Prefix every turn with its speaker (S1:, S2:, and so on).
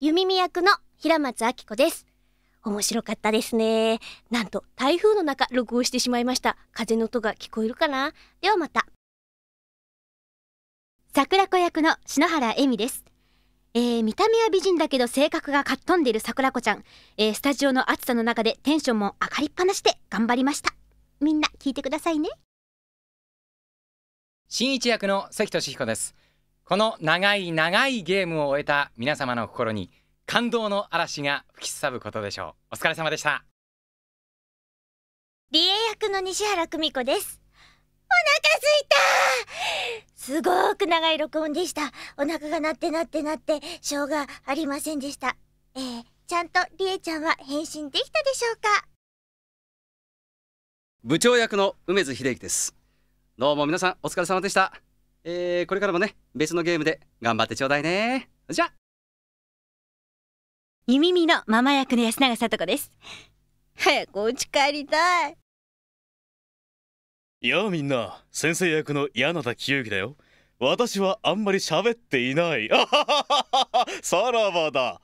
S1: 弓見役の平松明子です。面白かったですね。なんと台風の中録音してしまいました。風の音が聞こえるかなではまた。
S2: 桜子役の篠原恵美です。えー、見た目は美人だけど性格がかっ飛んでいる桜子ちゃん。えー、スタジオの暑さの中でテンションも上がりっぱなしで頑張りました。みんな聞いてくださいね。
S3: 新一役の関俊彦です。この長い長いゲームを終えた皆様の心に感動の嵐が吹きすさぶことでしょうお疲れ様でした
S4: 理恵役の西原久美子ですお腹すいたすごく長い録音でしたお腹が鳴って鳴って鳴ってしょうがありませんでしたえー、ちゃんと理恵ちゃんは変身できたでしょうか
S5: 部長役の梅津秀樹ですどうも皆さんお疲れ様でしたえー、これからもね、別のゲームで頑張ってちょうだいね。じゃ
S6: ゆみみのママ役の安永さとこです。早くお家帰りたい。
S7: いやみんな、先生役の柳田清之だよ。私はあんまり喋っていない。あははははさらばだ。